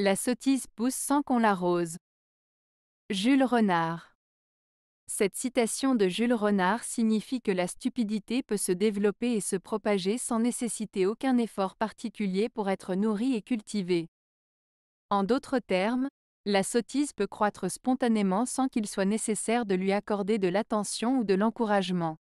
La sottise pousse sans qu'on l'arrose. Jules Renard. Cette citation de Jules Renard signifie que la stupidité peut se développer et se propager sans nécessiter aucun effort particulier pour être nourrie et cultivée. En d'autres termes, la sottise peut croître spontanément sans qu'il soit nécessaire de lui accorder de l'attention ou de l'encouragement.